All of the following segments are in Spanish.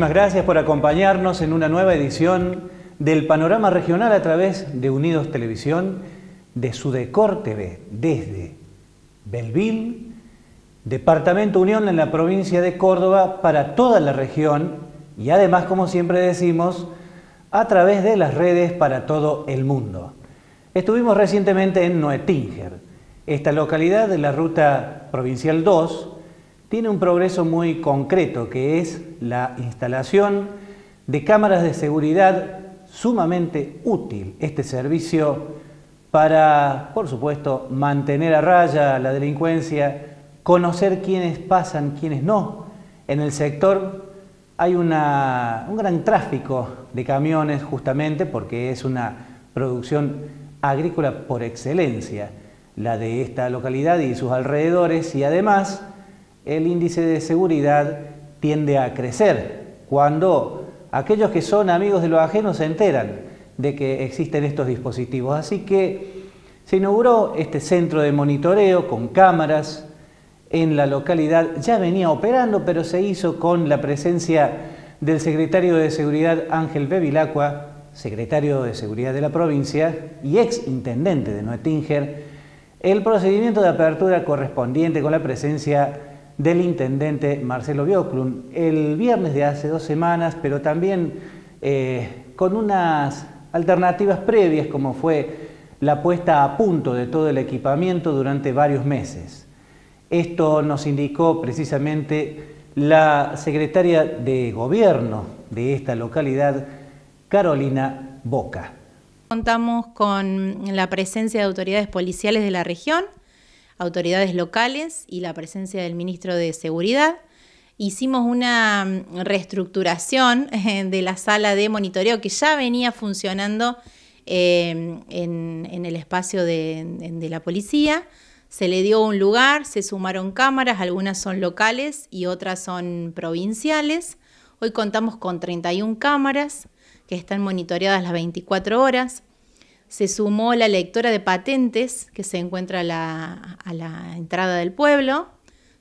muchísimas gracias por acompañarnos en una nueva edición del Panorama Regional a través de Unidos Televisión, de Sudecor TV, desde Belville, Departamento Unión en la provincia de Córdoba, para toda la región y además, como siempre decimos, a través de las redes para todo el mundo. Estuvimos recientemente en Noetinger, esta localidad de la ruta provincial 2, tiene un progreso muy concreto, que es la instalación de cámaras de seguridad sumamente útil este servicio para, por supuesto, mantener a raya la delincuencia, conocer quiénes pasan, quiénes no. En el sector hay un gran tráfico de camiones justamente porque es una producción agrícola por excelencia, la de esta localidad y sus alrededores, y además el índice de seguridad tiende a crecer cuando aquellos que son amigos de los ajenos se enteran de que existen estos dispositivos. Así que se inauguró este centro de monitoreo con cámaras en la localidad. Ya venía operando, pero se hizo con la presencia del secretario de Seguridad Ángel Bevilacqua, secretario de Seguridad de la provincia y ex intendente de Noetinger, el procedimiento de apertura correspondiente con la presencia del intendente Marcelo Bioclun, el viernes de hace dos semanas, pero también eh, con unas alternativas previas como fue la puesta a punto de todo el equipamiento durante varios meses. Esto nos indicó precisamente la secretaria de Gobierno de esta localidad, Carolina Boca. Contamos con la presencia de autoridades policiales de la región, autoridades locales y la presencia del ministro de Seguridad. Hicimos una mm, reestructuración eh, de la sala de monitoreo que ya venía funcionando eh, en, el espacio de, de la policía. Se le dio un lugar, se sumaron cámaras, algunas son locales y otras son provinciales. Hoy contamos con 31 cámaras que están monitoreadas las 24 horas se sumó la lectora de patentes que se encuentra a la, entrada del pueblo,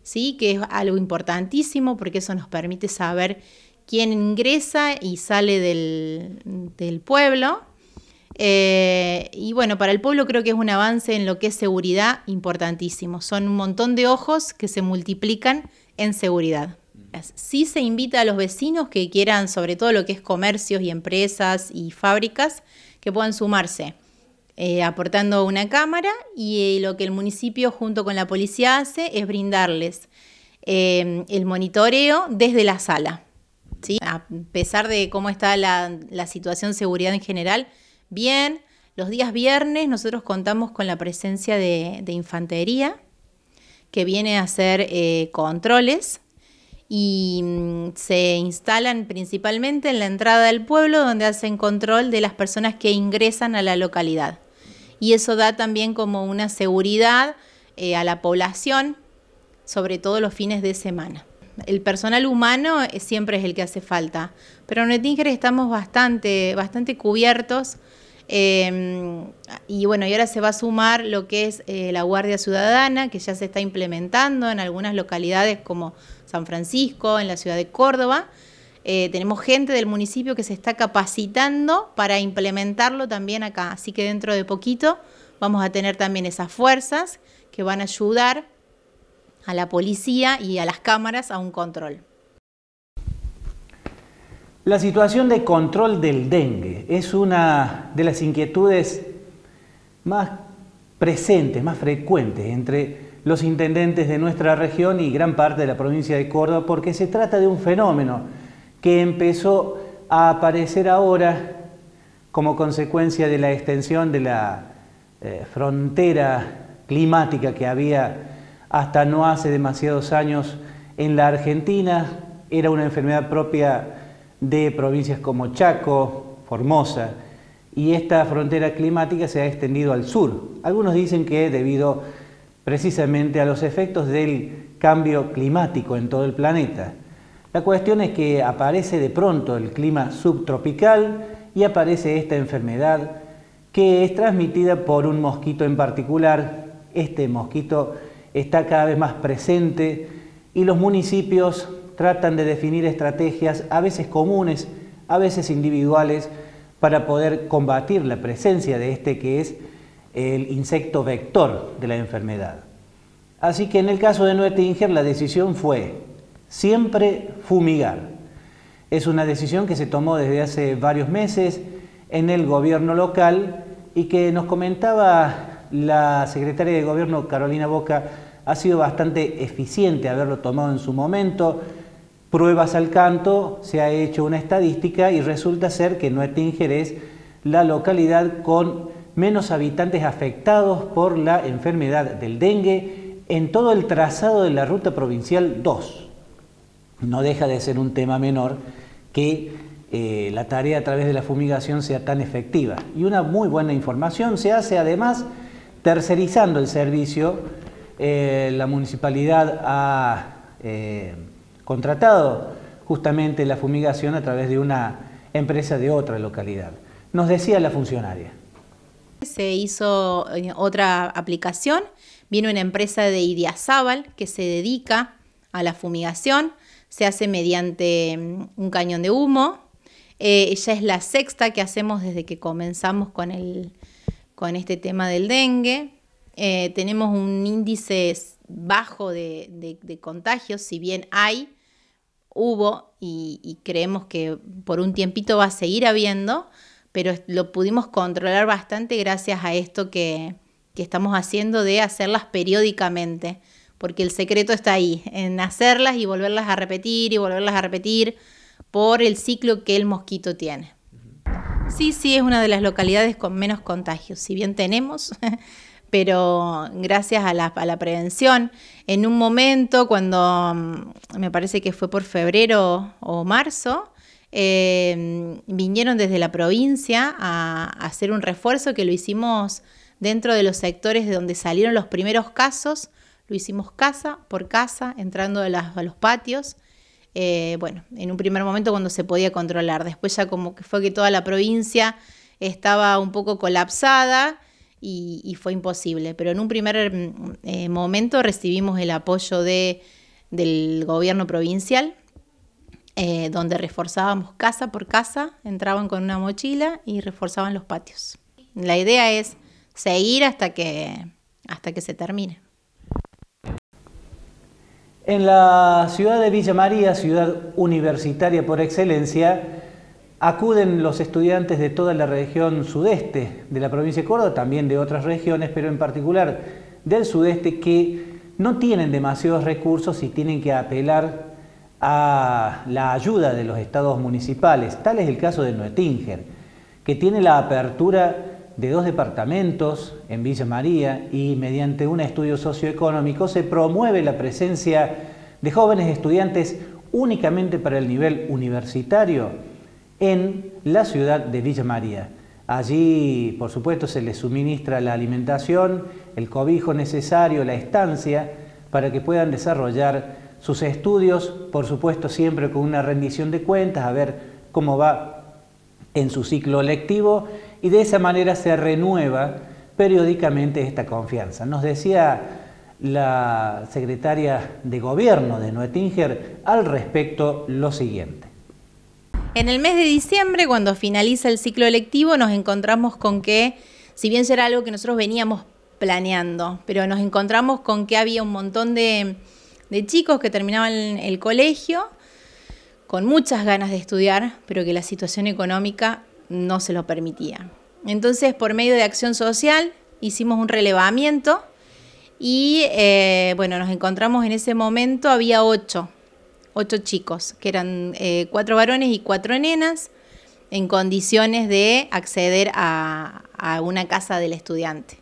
¿sí? que es algo importantísimo porque eso nos permite saber quién ingresa y sale del, pueblo. Eh, y bueno, para el pueblo creo que es un avance en lo que es seguridad importantísimo. Son un montón de ojos que se multiplican en seguridad. Sí se invita a los vecinos que quieran, sobre todo lo que es comercios y empresas y fábricas, que puedan sumarse. Eh, aportando una cámara y eh, lo que el municipio junto con la policía hace es brindarles eh, el monitoreo desde la sala. ¿sí? A pesar de cómo está la, situación de seguridad en general, bien, los días viernes nosotros contamos con la presencia de infantería que viene a hacer controles y mm, se instalan principalmente en la entrada del pueblo donde hacen control de las personas que ingresan a la localidad. Y eso da también como una seguridad eh, a la población, sobre todo los fines de semana. El personal humano eh, siempre es el que hace falta, pero en Oettinger estamos bastante, bastante cubiertos Em, y bueno, y ahora se va a sumar lo que es eh, la Guardia Ciudadana, que ya se está implementando en algunas localidades como San Francisco, en la ciudad de Córdoba. Eh, tenemos gente del municipio que se está capacitando para implementarlo también acá. Así que dentro de poquito vamos a tener también esas fuerzas que van a ayudar a la policía y a las cámaras a un control. La situación de control del dengue es una de las inquietudes más presentes, más frecuentes entre los intendentes de nuestra región y gran parte de la provincia de Córdoba, porque se trata de un fenómeno que empezó a aparecer ahora como consecuencia de la extensión de la eh, frontera climática que había hasta no hace demasiados años en la Argentina. Era una enfermedad propia de provincias como Chaco, Formosa, y esta frontera climática se ha extendido al sur. Algunos dicen que debido precisamente a los efectos del cambio climático en todo el planeta. La cuestión es que aparece de pronto el clima subtropical y aparece esta enfermedad que es transmitida por un mosquito en particular. Este mosquito está cada vez más presente y los municipios tratan de definir estrategias a veces comunes, a veces individuales, para poder combatir la presencia de este que es el insecto vector de la enfermedad. Así que en el caso de Noettinger la decisión fue siempre fumigar. Es una decisión que se tomó desde hace varios meses en el gobierno local y que nos comentaba la secretaria de gobierno Carolina Boca ha sido bastante eficiente haberlo tomado en su momento pruebas al canto, se ha hecho una estadística y resulta ser que no es la localidad con menos habitantes afectados por la enfermedad del dengue en todo el trazado de la ruta provincial 2. No deja de ser un tema menor que eh, la tarea a través de la fumigación sea tan efectiva. Y una muy buena información se hace además tercerizando el servicio. Eh, la municipalidad ha... Eh, contratado justamente la fumigación a través de una empresa de otra localidad. Nos decía la funcionaria. Se hizo eh, otra aplicación, viene una empresa de Idiazábal que se dedica a la fumigación, se hace mediante mm, un cañón de humo, eh, Ella es la sexta que hacemos desde que comenzamos con, con este tema del dengue. Eh, tenemos un índice bajo de contagios, si bien hay, hubo y, creemos que por un tiempito va a seguir habiendo, pero lo pudimos controlar bastante gracias a esto que estamos haciendo de hacerlas periódicamente, porque el secreto está ahí, en hacerlas y volverlas a repetir y volverlas a repetir por el ciclo que el mosquito tiene. Sí, sí, es una de las localidades con menos contagios, si bien tenemos, pero gracias a la, prevención, en un momento cuando mm, me parece que fue por febrero o marzo, em, vinieron desde la provincia a, hacer un refuerzo que lo hicimos dentro de los sectores de donde salieron los primeros casos, lo hicimos casa por casa, entrando a los patios. Eh, bueno, en un primer momento cuando se podía controlar, después ya como que fue que toda la provincia estaba un poco colapsada y, fue imposible. Pero en un primer eh, momento recibimos el apoyo del gobierno provincial, eh, donde reforzábamos casa por casa, entraban con una mochila y reforzaban los patios. La idea es seguir hasta hasta que se termine. En la ciudad de Villa María, ciudad universitaria por excelencia, Acuden los estudiantes de toda la región sudeste de la provincia de Córdoba, también de otras regiones, pero en particular del sudeste, que no tienen demasiados recursos y tienen que apelar a la ayuda de los estados municipales. Tal es el caso de Noetinger, que tiene la apertura de dos departamentos en Villa María y mediante un estudio socioeconómico se promueve la presencia de jóvenes estudiantes únicamente para el nivel universitario en la ciudad de Villa María. Allí, por supuesto, se les suministra la alimentación, el cobijo necesario, la estancia, para que puedan desarrollar sus estudios, por supuesto, siempre con una rendición de cuentas, a ver cómo va en su ciclo lectivo, y de esa manera se renueva periódicamente esta confianza. Nos decía la secretaria de gobierno de Noetinger al respecto lo siguiente. En el mes de diciembre, cuando finaliza el ciclo electivo, nos encontramos con que, si bien será era algo que nosotros veníamos planeando, pero nos encontramos con que había un montón de, chicos que terminaban el colegio con muchas ganas de estudiar, pero que la situación económica no se lo permitía. Entonces, por medio de acción social, hicimos un relevamiento y, eh, bueno, nos encontramos en ese momento, había ocho ocho chicos, que eran eh, cuatro varones y cuatro nenas, en condiciones de acceder a, una casa del estudiante.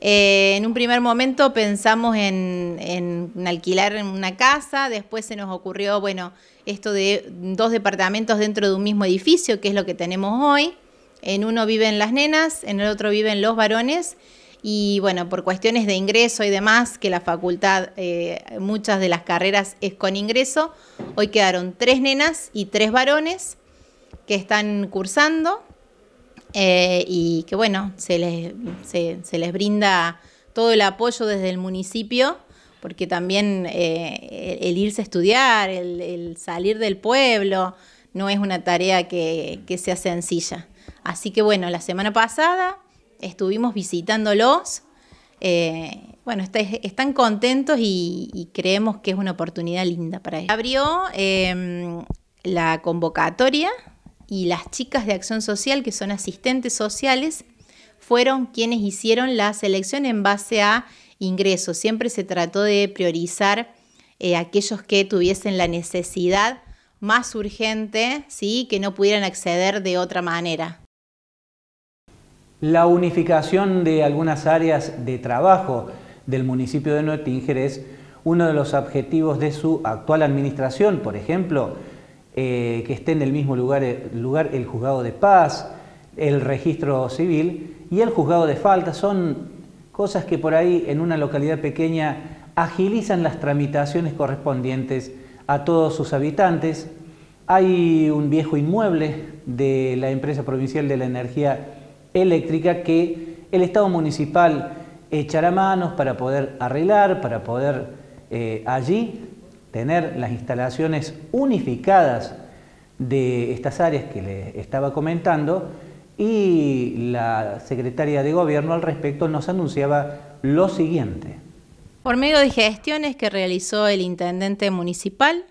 Eh, en un primer momento pensamos en, en, alquilar una casa, después se nos ocurrió, bueno, esto de dos departamentos dentro de un mismo edificio, que es lo que tenemos hoy. En uno viven las nenas, en el otro viven los varones y bueno, por cuestiones de ingreso y demás, que la facultad, eh, muchas de las carreras es con ingreso, hoy quedaron tres nenas y tres varones que están cursando eh, y que bueno, se les, se, les brinda todo el apoyo desde el municipio porque también eh, el, irse a estudiar, el, salir del pueblo, no es una tarea que, sea sencilla. Así que bueno, la semana pasada estuvimos visitándolos. Eh, bueno, este, están contentos y, creemos que es una oportunidad linda para ellos. Abrió em, la convocatoria y las chicas de acción social, que son asistentes sociales, fueron quienes hicieron la selección en base a ingresos. Siempre se trató de priorizar eh, aquellos que tuviesen la necesidad más urgente, ¿sí? que no pudieran acceder de otra manera. La unificación de algunas áreas de trabajo del municipio de Noetinger es uno de los objetivos de su actual administración, por ejemplo, eh, que esté en el mismo lugar, eh, lugar el juzgado de paz, el registro civil y el juzgado de falta. Son cosas que por ahí en una localidad pequeña agilizan las tramitaciones correspondientes a todos sus habitantes. Hay un viejo inmueble de la empresa provincial de la energía eléctrica que el Estado municipal echará manos para poder arreglar, para poder eh, allí tener las instalaciones unificadas de estas áreas que le estaba comentando y la secretaria de gobierno al respecto nos anunciaba lo siguiente. Por medio de gestiones que realizó el intendente municipal,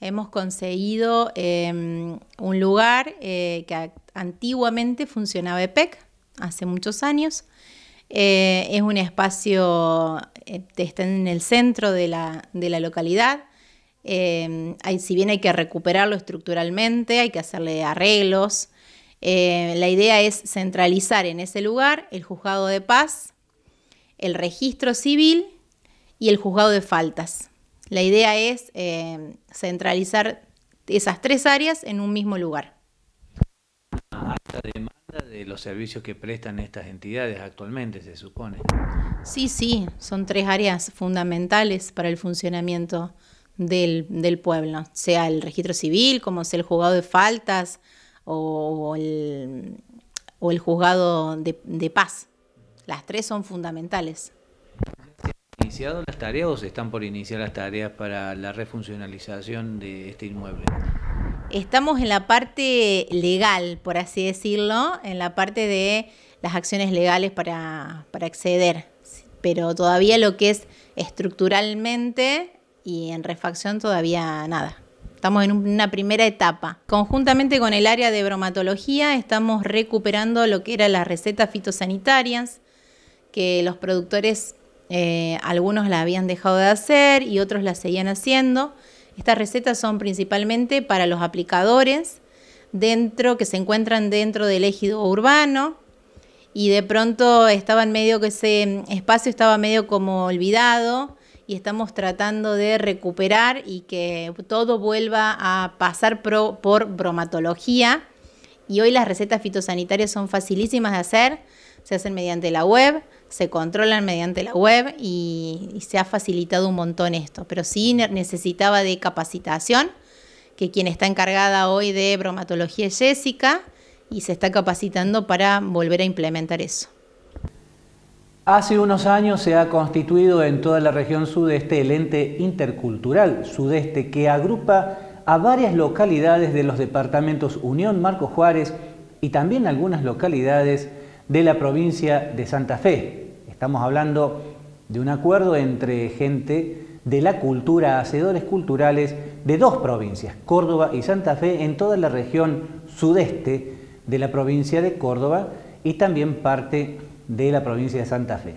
hemos conseguido em, un lugar eh, que antiguamente funcionaba EPEC, hace muchos años. Eh, es un espacio, que eh, está en el centro de la, localidad. Em, si bien hay que recuperarlo estructuralmente, hay que hacerle arreglos. la idea es centralizar en ese lugar el juzgado de paz, el registro civil y el juzgado de faltas. La idea es eh, centralizar esas tres áreas en un mismo lugar. Alta demanda de los servicios que prestan estas entidades actualmente, se supone. Sí, sí, son tres áreas fundamentales para el funcionamiento del, pueblo, sea el registro civil, como sea el juzgado de faltas o, el, o el, juzgado de, de paz. Las tres son fundamentales iniciado las tareas o se están por iniciar las tareas para la refuncionalización de este inmueble? Estamos en la parte legal, por así decirlo, en la parte de las acciones legales para, para acceder, pero todavía lo que es estructuralmente y en refacción todavía nada. Estamos en una primera etapa. Conjuntamente con el área de bromatología estamos recuperando lo que eran las recetas fitosanitarias que los productores eh, algunos la habían dejado de hacer y otros la seguían haciendo. Estas recetas son principalmente para los aplicadores dentro que se encuentran dentro del ejido urbano y de pronto estaban medio que ese espacio estaba medio como olvidado y estamos tratando de recuperar y que todo vuelva a pasar por bromatología. Y hoy las recetas fitosanitarias son facilísimas de hacer, se hacen mediante la web se controlan mediante la web y, se ha facilitado un montón esto, pero sí necesitaba de capacitación, que quien está encargada hoy de bromatología es Jessica y se está capacitando para volver a implementar eso. Hace unos años se ha constituido en toda la región sudeste el ente intercultural sudeste que agrupa a varias localidades de los departamentos Unión Marco Juárez y también algunas localidades de la provincia de Santa Fe. Estamos hablando de un acuerdo entre gente de la cultura, hacedores culturales de dos provincias, Córdoba y Santa Fe, en toda la región sudeste de la provincia de Córdoba y también parte de la provincia de Santa Fe.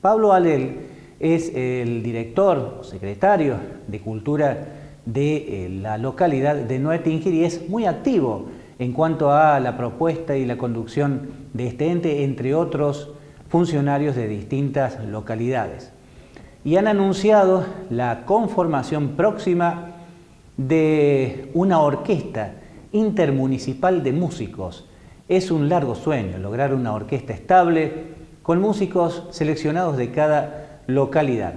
Pablo Alel es el director o secretario de Cultura de eh, la localidad de Noetingir y es muy activo en cuanto a la propuesta y la conducción de este ente, entre otros funcionarios de distintas localidades. Y han anunciado la conformación próxima de una orquesta intermunicipal de músicos. Es un largo sueño lograr una orquesta estable con músicos seleccionados de cada localidad.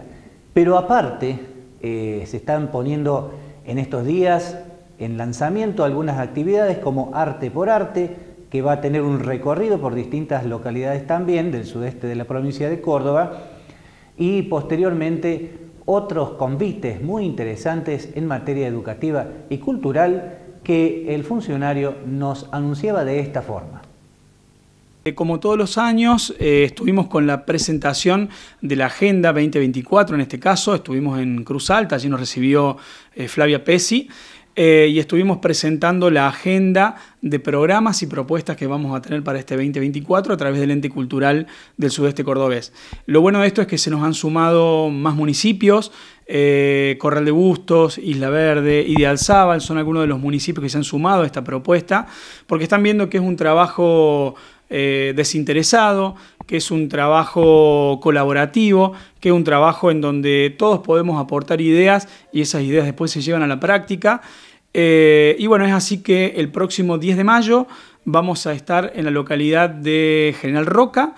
Pero aparte, eh, se están poniendo en estos días en lanzamiento algunas actividades como Arte por Arte, que va a tener un recorrido por distintas localidades también del sudeste de la provincia de Córdoba y posteriormente otros convites muy interesantes en materia educativa y cultural que el funcionario nos anunciaba de esta forma. Eh, como todos los años, eh, estuvimos con la presentación de la Agenda 2024, en este caso, estuvimos en Cruz Alta, allí nos recibió eh, Flavia Pesi, eh, y estuvimos presentando la agenda de programas y propuestas que vamos a tener para este 2024 a través del ente cultural del sudeste cordobés. Lo bueno de esto es que se nos han sumado más municipios, eh, Corral de Bustos, Isla Verde y de Alzábal son algunos de los municipios que se han sumado a esta propuesta, porque están viendo que es un trabajo eh, desinteresado, que es un trabajo colaborativo, que es un trabajo en donde todos podemos aportar ideas y esas ideas después se llevan a la práctica. Eh, y bueno, es así que el próximo 10 de mayo vamos a estar en la localidad de General Roca.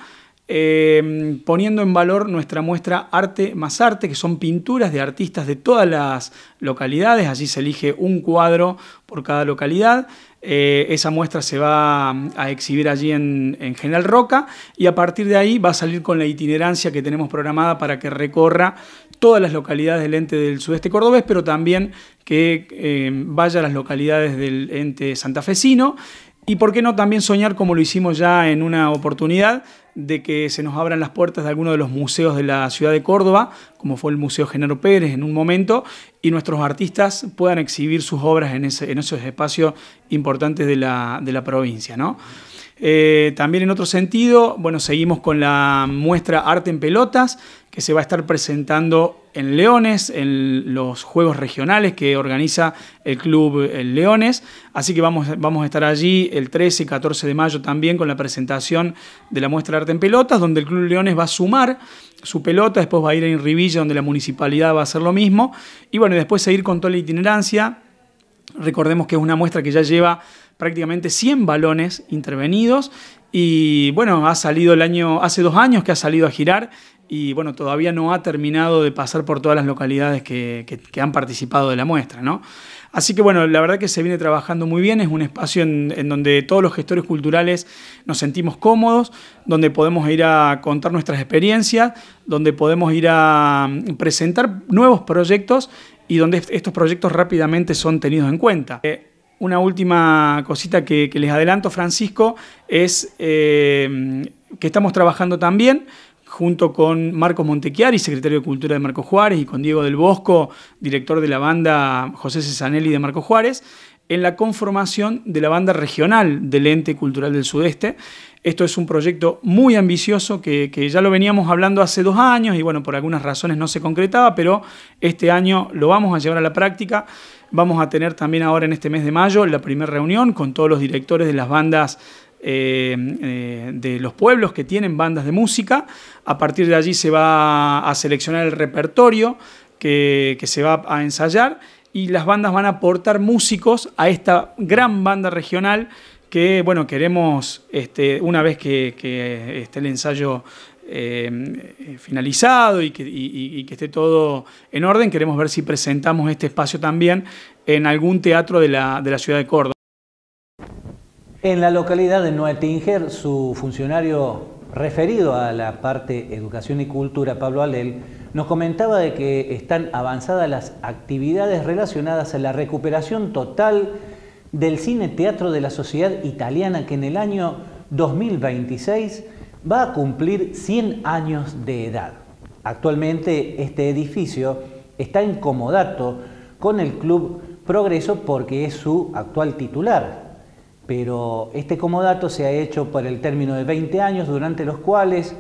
Em, poniendo en valor nuestra muestra Arte más Arte, que son pinturas de artistas de todas las localidades, allí se elige un cuadro por cada localidad. Eh, esa muestra se va a exhibir allí en, General Roca y a partir de ahí va a salir con la itinerancia que tenemos programada para que recorra todas las localidades del ente del sudeste cordobés, pero también que em, vaya a las localidades del ente santafesino y por qué no también soñar, como lo hicimos ya en una oportunidad, de que se nos abran las puertas de alguno de los museos de la ciudad de Córdoba, como fue el Museo Genaro Pérez en un momento, y nuestros artistas puedan exhibir sus obras en, esos espacios importantes de la, de la provincia. ¿no? Eh, también en otro sentido, bueno, seguimos con la muestra Arte en Pelotas, que se va a estar presentando en Leones, en los Juegos Regionales que organiza el Club eh, Leones. Así que vamos, vamos a estar allí el 13 y 14 de mayo también con la presentación de la muestra Arte en Pelotas, donde el Club Leones va a sumar su pelota, después va a ir a Inribilla, donde la municipalidad va a hacer lo mismo. Y bueno, después seguir con toda la itinerancia. Recordemos que es una muestra que ya lleva prácticamente 100 balones intervenidos y bueno, ha salido el año, hace dos años que ha salido a girar y bueno, todavía no ha terminado de pasar por todas las localidades que, han participado de la muestra, ¿no? Así que bueno, la verdad que se viene trabajando muy bien, es un espacio en, donde todos los gestores culturales nos sentimos cómodos, donde podemos ir a contar nuestras experiencias, donde podemos ir a mm, presentar nuevos proyectos y donde estos proyectos rápidamente son tenidos en cuenta. Eh, una última cosita que, les adelanto, Francisco, es eh, que estamos trabajando también junto con Marcos Montechiari, secretario de Cultura de Marco Juárez, y con Diego del Bosco, director de la banda José Cesanelli de Marco Juárez, en la conformación de la banda regional del ente cultural del sudeste. Esto es un proyecto muy ambicioso que, ya lo veníamos hablando hace dos años y bueno, por algunas razones no se concretaba, pero este año lo vamos a llevar a la práctica. Vamos a tener también ahora en este mes de mayo la primera reunión con todos los directores de las bandas eh, eh, de los pueblos que tienen bandas de música. A partir de allí se va a seleccionar el repertorio que, se va a ensayar y las bandas van a aportar músicos a esta gran banda regional que bueno, queremos, este, una vez que, que esté el ensayo Em, eh, finalizado y que, esté todo en orden, queremos ver si presentamos este espacio también en algún teatro de la, de la ciudad de Córdoba. En la localidad de Noetinger, su funcionario referido a la parte educación y cultura, Pablo Alel, nos comentaba de que están avanzadas las actividades relacionadas a la recuperación total del cine teatro de la sociedad italiana que en el año 2026 va a cumplir 100 años de edad. Actualmente este edificio está en comodato con el Club Progreso porque es su actual titular. Pero este comodato se ha hecho por el término de 20 años durante los cuales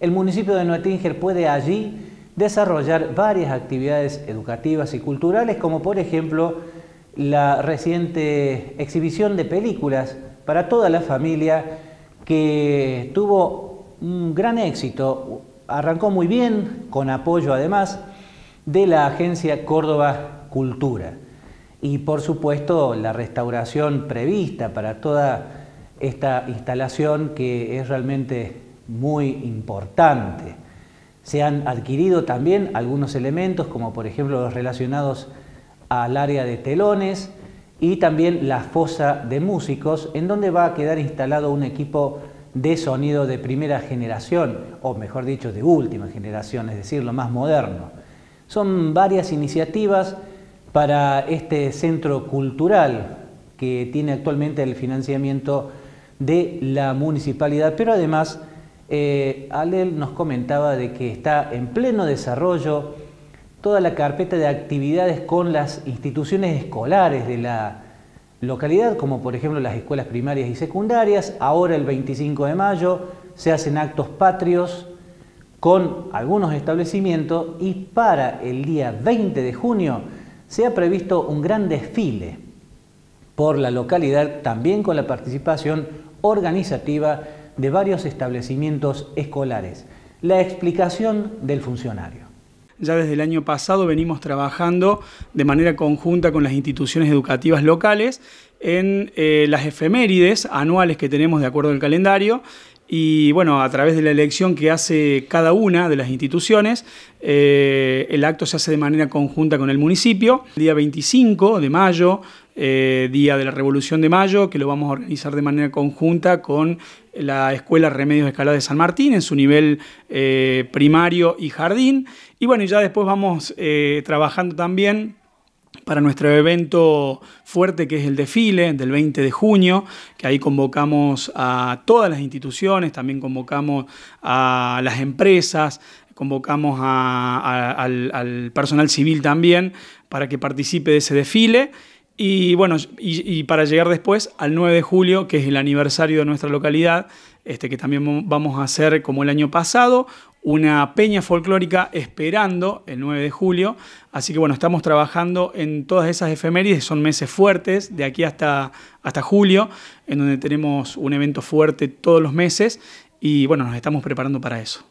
el municipio de Noetinger puede allí desarrollar varias actividades educativas y culturales como por ejemplo la reciente exhibición de películas para toda la familia que tuvo un gran éxito, arrancó muy bien, con apoyo además de la agencia Córdoba Cultura. Y por supuesto la restauración prevista para toda esta instalación que es realmente muy importante. Se han adquirido también algunos elementos, como por ejemplo los relacionados al área de telones, y también la fosa de músicos, en donde va a quedar instalado un equipo de sonido de primera generación, o mejor dicho, de última generación, es decir, lo más moderno. Son varias iniciativas para este centro cultural que tiene actualmente el financiamiento de la municipalidad, pero además eh, Alel nos comentaba de que está en pleno desarrollo toda la carpeta de actividades con las instituciones escolares de la localidad, como por ejemplo las escuelas primarias y secundarias. Ahora el 25 de mayo se hacen actos patrios con algunos establecimientos y para el día 20 de junio se ha previsto un gran desfile por la localidad, también con la participación organizativa de varios establecimientos escolares. La explicación del funcionario ya desde el año pasado venimos trabajando de manera conjunta con las instituciones educativas locales en eh, las efemérides anuales que tenemos de acuerdo al calendario y bueno, a través de la elección que hace cada una de las instituciones, eh, el acto se hace de manera conjunta con el municipio. El día 25 de mayo, eh, día de la Revolución de Mayo, que lo vamos a organizar de manera conjunta con la Escuela Remedios Escalada de San Martín, en su nivel eh, primario y jardín. Y bueno, ya después vamos eh, trabajando también para nuestro evento fuerte que es el desfile del 20 de junio, que ahí convocamos a todas las instituciones, también convocamos a las empresas, convocamos al, al personal civil también para que participe de ese desfile. Y bueno, y, para llegar después al 9 de julio, que es el aniversario de nuestra localidad, este, que también vamos a hacer como el año pasado, una peña folclórica esperando el 9 de julio. Así que bueno, estamos trabajando en todas esas efemérides, son meses fuertes, de aquí hasta, hasta julio, en donde tenemos un evento fuerte todos los meses y bueno, nos estamos preparando para eso.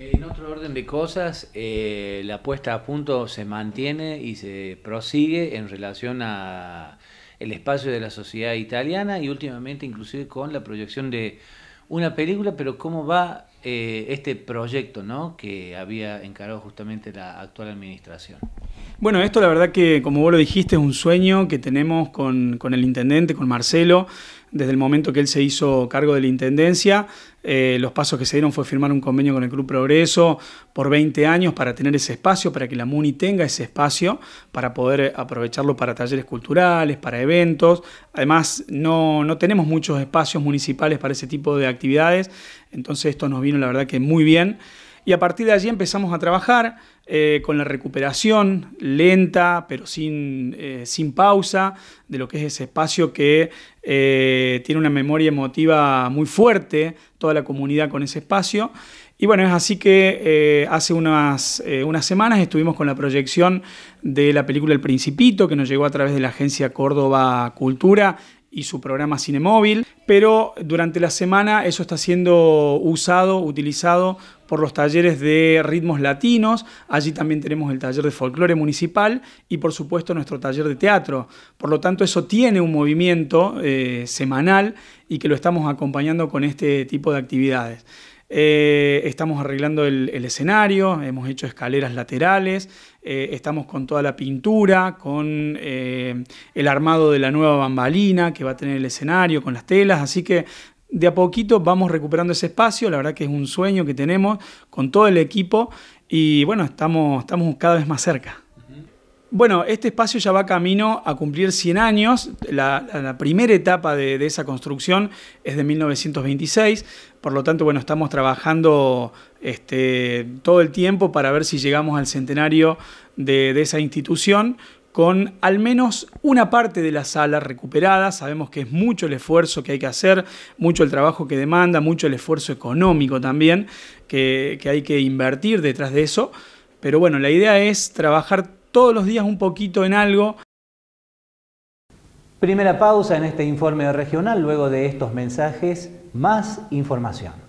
En otro orden de cosas, eh, la puesta a punto se mantiene y se prosigue en relación a el espacio de la sociedad italiana y últimamente inclusive con la proyección de una película, pero cómo va eh, este proyecto ¿no? que había encargado justamente la actual administración. Bueno, esto la verdad que, como vos lo dijiste, es un sueño que tenemos con, con, el intendente, con Marcelo, desde el momento que él se hizo cargo de la intendencia. Eh, los pasos que se dieron fue firmar un convenio con el Club Progreso por 20 años para tener ese espacio, para que la MUNI tenga ese espacio, para poder aprovecharlo para talleres culturales, para eventos. Además, no, no tenemos muchos espacios municipales para ese tipo de actividades, entonces esto nos vino la verdad que muy bien. Y a partir de allí empezamos a trabajar eh, con la recuperación lenta, pero eh, sin, pausa, de lo que es ese espacio que eh, tiene una memoria emotiva muy fuerte, toda la comunidad con ese espacio. Y bueno, es así que hace unas, unas semanas estuvimos con la proyección de la película El Principito, que nos llegó a través de la agencia Córdoba Cultura y su programa Cinemóvil, pero durante la semana eso está siendo usado, utilizado por los talleres de ritmos latinos, allí también tenemos el taller de folclore municipal y por supuesto nuestro taller de teatro. Por lo tanto, eso tiene un movimiento eh, semanal y que lo estamos acompañando con este tipo de actividades. Eh, estamos arreglando el, escenario, hemos hecho escaleras laterales, eh, estamos con toda la pintura, con eh, el armado de la nueva bambalina que va a tener el escenario, con las telas, así que de a poquito vamos recuperando ese espacio, la verdad que es un sueño que tenemos con todo el equipo y bueno, estamos, estamos cada vez más cerca. Bueno, este espacio ya va camino a cumplir 100 años. La, primera etapa de, esa construcción es de 1926. Por lo tanto, bueno, estamos trabajando este, todo el tiempo para ver si llegamos al centenario de, esa institución con al menos una parte de la sala recuperada. Sabemos que es mucho el esfuerzo que hay que hacer, mucho el trabajo que demanda, mucho el esfuerzo económico también que, que hay que invertir detrás de eso. Pero bueno, la idea es trabajar todos los días un poquito en algo. Primera pausa en este informe regional, luego de estos mensajes, más información.